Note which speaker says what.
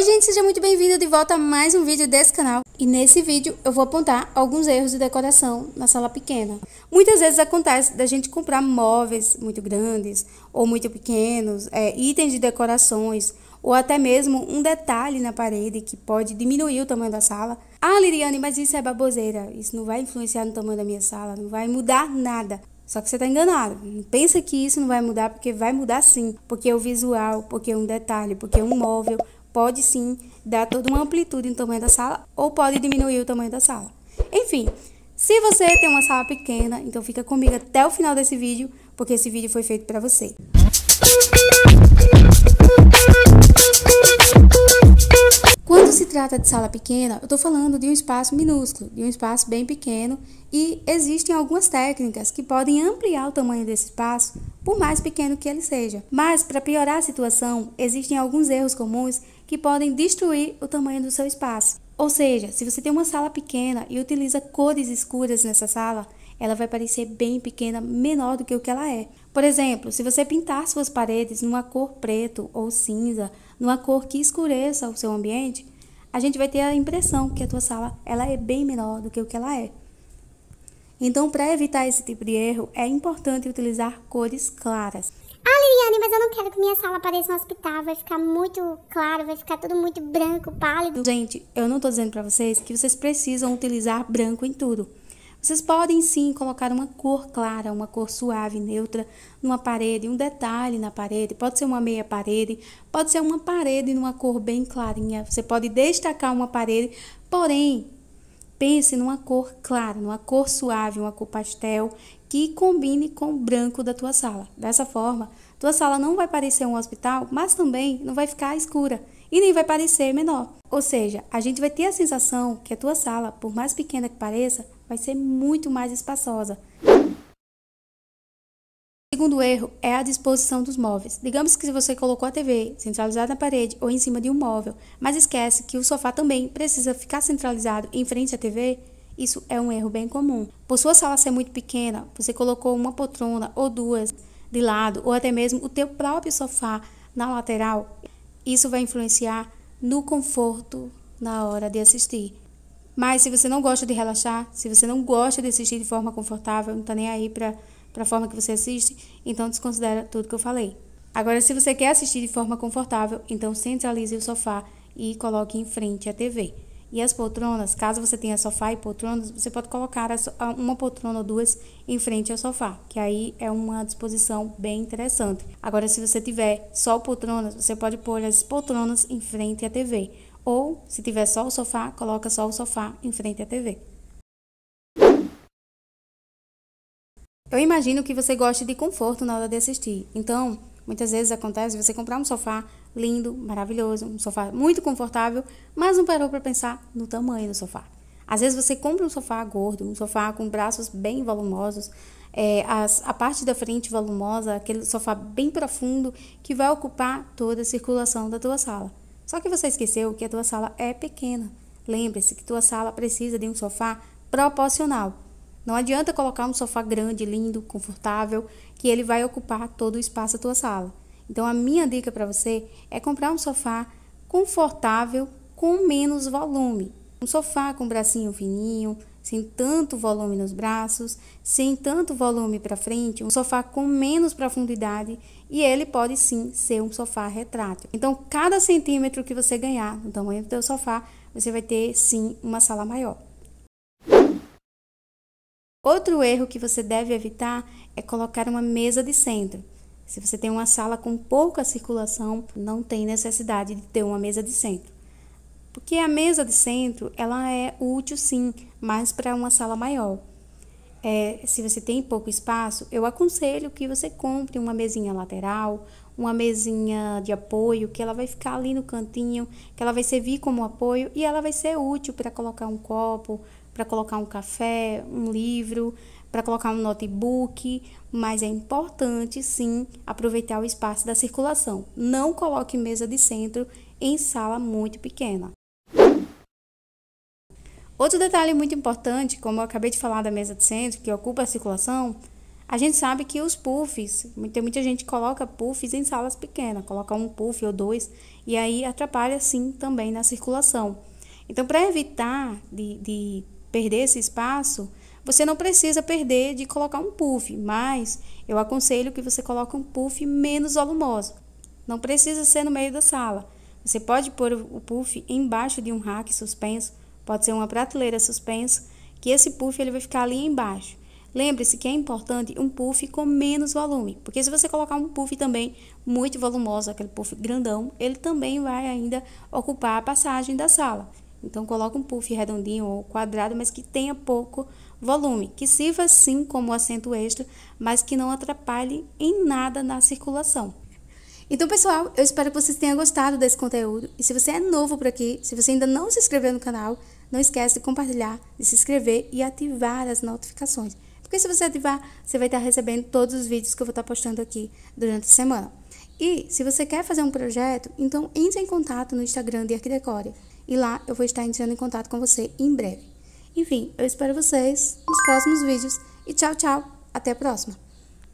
Speaker 1: Oi gente, seja muito bem-vindo de volta a mais um vídeo desse canal. E nesse vídeo eu vou apontar alguns erros de decoração na sala pequena. Muitas vezes acontece da gente comprar móveis muito grandes ou muito pequenos, é, itens de decorações ou até mesmo um detalhe na parede que pode diminuir o tamanho da sala. Ah, Liriane, mas isso é baboseira, isso não vai influenciar no tamanho da minha sala, não vai mudar nada. Só que você está enganado. Pensa que isso não vai mudar, porque vai mudar sim. Porque o visual, porque um detalhe, porque um móvel, pode sim dar toda uma amplitude no tamanho da sala ou pode diminuir o tamanho da sala. Enfim, se você tem uma sala pequena, então fica comigo até o final desse vídeo, porque esse vídeo foi feito para você. se trata de sala pequena, eu estou falando de um espaço minúsculo, de um espaço bem pequeno, e existem algumas técnicas que podem ampliar o tamanho desse espaço, por mais pequeno que ele seja. Mas, para piorar a situação, existem alguns erros comuns que podem destruir o tamanho do seu espaço. Ou seja, se você tem uma sala pequena e utiliza cores escuras nessa sala, ela vai parecer bem pequena, menor do que o que ela é. Por exemplo, se você pintar suas paredes numa cor preto ou cinza, numa cor que escureça o seu ambiente, a gente vai ter a impressão que a tua sala ela é bem menor do que o que ela é. Então, para evitar esse tipo de erro, é importante utilizar cores claras. Ah, Liliane, mas eu não quero que minha sala pareça um hospital, vai ficar muito claro, vai ficar tudo muito branco, pálido. Gente, eu não estou dizendo para vocês que vocês precisam utilizar branco em tudo. Vocês podem sim colocar uma cor clara, uma cor suave, neutra numa parede, um detalhe na parede, pode ser uma meia parede, pode ser uma parede numa cor bem clarinha. Você pode destacar uma parede, porém, pense numa cor clara, numa cor suave, uma cor pastel que combine com o branco da tua sala. Dessa forma, tua sala não vai parecer um hospital, mas também não vai ficar escura e nem vai parecer menor. Ou seja, a gente vai ter a sensação que a tua sala, por mais pequena que pareça, vai ser muito mais espaçosa. O segundo erro é a disposição dos móveis. Digamos que se você colocou a TV centralizada na parede ou em cima de um móvel, mas esquece que o sofá também precisa ficar centralizado em frente à TV, isso é um erro bem comum. Por sua sala ser muito pequena, você colocou uma poltrona ou duas de lado ou até mesmo o teu próprio sofá na lateral. Isso vai influenciar no conforto na hora de assistir. Mas se você não gosta de relaxar, se você não gosta de assistir de forma confortável, não tá nem aí pra, pra forma que você assiste, então desconsidera tudo que eu falei. Agora, se você quer assistir de forma confortável, então centralize o sofá e coloque em frente à TV. E as poltronas, caso você tenha sofá e poltronas, você pode colocar uma poltrona ou duas em frente ao sofá, que aí é uma disposição bem interessante. Agora, se você tiver só poltronas, você pode pôr as poltronas em frente à TV. Ou, se tiver só o sofá, coloca só o sofá em frente à TV. Eu imagino que você goste de conforto na hora de assistir. Então, muitas vezes acontece você comprar um sofá lindo, maravilhoso, um sofá muito confortável, mas não parou para pensar no tamanho do sofá. Às vezes você compra um sofá gordo, um sofá com braços bem volumosos, é, as, a parte da frente volumosa, aquele sofá bem profundo que vai ocupar toda a circulação da tua sala. Só que você esqueceu que a tua sala é pequena. Lembre-se que tua sala precisa de um sofá proporcional. Não adianta colocar um sofá grande, lindo, confortável, que ele vai ocupar todo o espaço da tua sala. Então a minha dica para você é comprar um sofá confortável com menos volume. Um sofá com um bracinho fininho, sem tanto volume nos braços, sem tanto volume para frente, um sofá com menos profundidade e ele pode sim ser um sofá retrátil. Então, cada centímetro que você ganhar no tamanho do seu sofá, você vai ter sim uma sala maior. Outro erro que você deve evitar é colocar uma mesa de centro. Se você tem uma sala com pouca circulação, não tem necessidade de ter uma mesa de centro. Porque a mesa de centro, ela é útil sim, mas para uma sala maior. É, se você tem pouco espaço, eu aconselho que você compre uma mesinha lateral, uma mesinha de apoio, que ela vai ficar ali no cantinho, que ela vai servir como apoio e ela vai ser útil para colocar um copo, para colocar um café, um livro, para colocar um notebook, mas é importante sim aproveitar o espaço da circulação. Não coloque mesa de centro em sala muito pequena. Outro detalhe muito importante, como eu acabei de falar da mesa de centro, que ocupa a circulação, a gente sabe que os puffs, tem muita gente que coloca puffs em salas pequenas, coloca um puff ou dois, e aí atrapalha sim também na circulação. Então, para evitar de, de perder esse espaço, você não precisa perder de colocar um puff, mas eu aconselho que você coloque um puff menos volumoso. Não precisa ser no meio da sala. Você pode pôr o puff embaixo de um rack suspenso pode ser uma prateleira suspensa, que esse puff ele vai ficar ali embaixo. Lembre-se que é importante um puff com menos volume, porque se você colocar um puff também muito volumoso, aquele puff grandão, ele também vai ainda ocupar a passagem da sala. Então coloque um puff redondinho ou quadrado, mas que tenha pouco volume, que sirva sim como assento extra, mas que não atrapalhe em nada na circulação. Então, pessoal, eu espero que vocês tenham gostado desse conteúdo. E se você é novo por aqui, se você ainda não se inscreveu no canal, não esquece de compartilhar, de se inscrever e ativar as notificações. Porque se você ativar, você vai estar recebendo todos os vídeos que eu vou estar postando aqui durante a semana. E se você quer fazer um projeto, então entre em contato no Instagram de Arquidecore. E lá eu vou estar entrando em contato com você em breve. Enfim, eu espero vocês nos próximos vídeos e tchau, tchau. Até a próxima.